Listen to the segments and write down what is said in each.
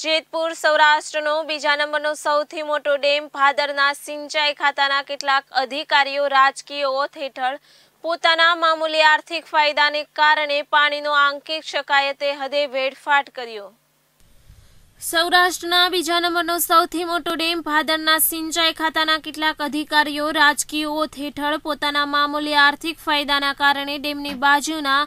જેતપુર સૌરાષ્ટ્રનો બીજા નંબરનો સૌથી મોટો ડેમ ભાદરના સિંચાઈ ખાતાના કેટલાક અધિકારીઓ રાજકીય ઓથ હેઠળ પોતાના મામૂલી આર્થિક ફાયદાને કારણે પાણીનો આંકિક શકાય હદે વેડફાટ કર્યો સૌરાષ્ટ્રના બીજા નંબરનો સૌથી મોટો ડેમ ભાદરના સિંચાઈ ખાતાના કેટલાક અધિકારીઓ રાજકીય ઓથ હેઠળ પોતાના મામૂલી આર્થિક ફાયદાના કારણે ડેમની બાજુના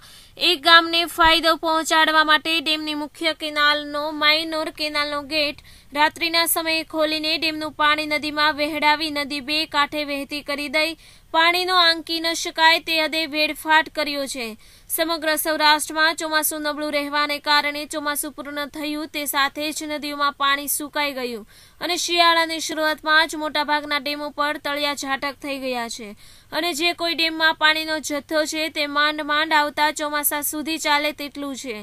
એક ગામને ફાયદો પહોંચાડવા માટે ડેમની મુખ્ય કેનાલનો માઇનોર કેનાલનો ગેટ રાત્રિના સમયે ખોલીને ડેમનું પાણી નદીમાં વહેડાવી નદી બે કાંઠે વહેતી કરી દઈ પાણીનો આંકી ન શકાય તે હદે વેડફાટ કર્યો છે સમગ્ર સૌરાષ્ટ્રમાં ચોમાસું નબળું રહેવાને કારણે ચોમાસું પૂર્ણ થયું તે સાથે જ નદીઓમાં પાણી સુકાઈ ગયું અને શિયાળાની શરૂઆતમાં જ મોટાભાગના ડેમો પર તળિયા ઝાટક થઈ ગયા છે અને જે કોઈ ડેમમાં પાણીનો જથ્થો છે તે માંડ માંડ આવતા ચોમાસા સુધી ચાલે તેટલું છે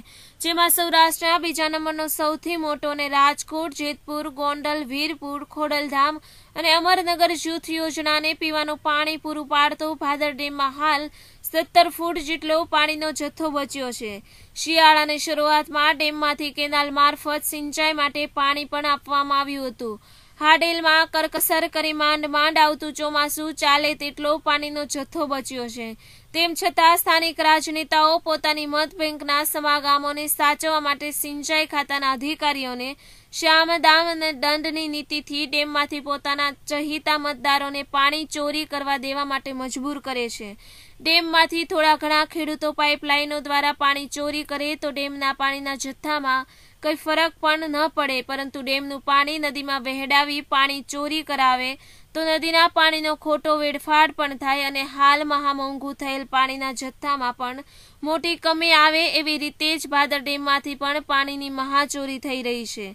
જેમાં સૌરાષ્ટ્રના બીજા નંબરનો સૌથી મોટો ને રાજકોટ જેતપુર ગોંડલ વીરપુર ખોડલધામ અને અમરનગર જૂથ યોજનાને પીવાનું પાણી પૂરું પાડતો ભાદર ડેમમાં હાલ સત્તર ફૂટ જેટલો પાણીનો જથ્થો બચ્યો છે શિયાળાની શરૂઆતમાં ડેમમાંથી કેનાલ મારફત સિંચાઈ માટે પાણી પણ આપવામાં આવ્યું હતું હાડેલમાં કરકસર કરી માંડ માંડ આવતું ચોમાસું ચાલે તેટલો પાણીનો જથ્થો બચ્યો છે તેમ છતાં સ્થાનિક રાજનેતાઓ પોતાની મત બેંકના સમાગામોને સાચવવા માટે સિંચાઈ ખાતાના અધિકારીઓને શ્યામદામ અને દંડની નીતિથી ડેમમાંથી પોતાના ચહિતા મતદારોને પાણી ચોરી કરવા દેવા માટે મજબૂર કરે છે ડેમમાંથી થોડા ઘણા ખેડૂતો પાઇપલાઇનો દ્વારા પાણી ચોરી કરે તો ડેમના પાણીના જથ્થામાં કંઈ ફરક પણ ન પડે પરંતુ ડેમનું પાણી નદીમાં વહેડાવી પાણી ચોરી કરાવે તો નદીના પાણીનો ખોટો વેડફાટ પણ થાય અને હાલ મહામોંઘું થયેલ પાણીના જથ્થામાં પણ મોટી કમી આવે એવી રીતે જ ભાદર ડેમમાંથી પણ પાણીની મહાચોરી થઈ રહી છે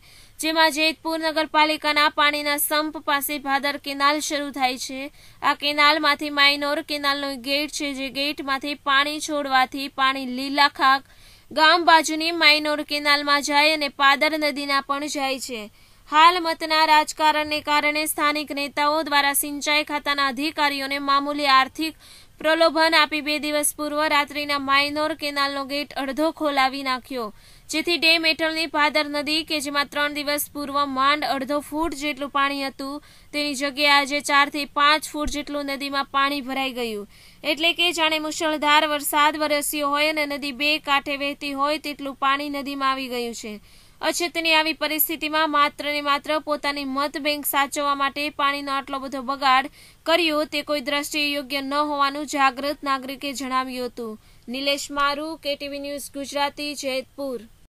જેમાં જેતપુર નગરપાલિકાના પાણીના સંપ પાસે ભાદર કેનાલ શરૂ થાય છે આ કેનાલમાંથી માઇનોર કેનાલનો ગેટ છે જે ગેટમાંથી પાણી છોડવાથી પાણી લીલા ખાક ગામ બાજુની માઇનોર કેનાલમાં જાય અને પાદર નદીના પણ જાય છે હાલ મતના રાજકારણને કારણે સ્થાનિક નેતાઓ દ્વારા સિંચાઈ ખાતાના અધિકારીઓને મામૂલી આર્થિક પ્રલોભન આપી બે દિવસ પૂર્વ રાત્રિના માઇનોર કેનાલનો ગેટ અડધો ખોલાવી નાખ્યો જેથી ડેમ હેઠળની ભાદર નદી કે જેમાં ત્રણ દિવસ પૂર્વ માંડ અડધો ફૂટ જેટલું પાણી હતું તેની જગ્યાએ આજે ચારથી પાંચ ફૂટ જેટલું નદીમાં પાણી ભરાઈ ગયું એટલે કે જાણે મુશળધાર વરસાદ વરસ્યો હોય અને નદી બે કાંઠે વહેતી હોય તેટલું પાણી નદીમાં આવી ગયું છે અછતની આવી પરિસ્થિતિમાં માત્ર ને માત્ર પોતાની મત બેંક સાચવવા માટે પાણીનો આટલો બધો બગાડ કર્યો તે કોઈ દ્રષ્ટિએ યોગ્ય ન હોવાનું જાગૃત નાગરિકે જણાવ્યું હતું નિલેશ મારુ કેટીવી ન્યૂઝ ગુજરાતી જેતપુર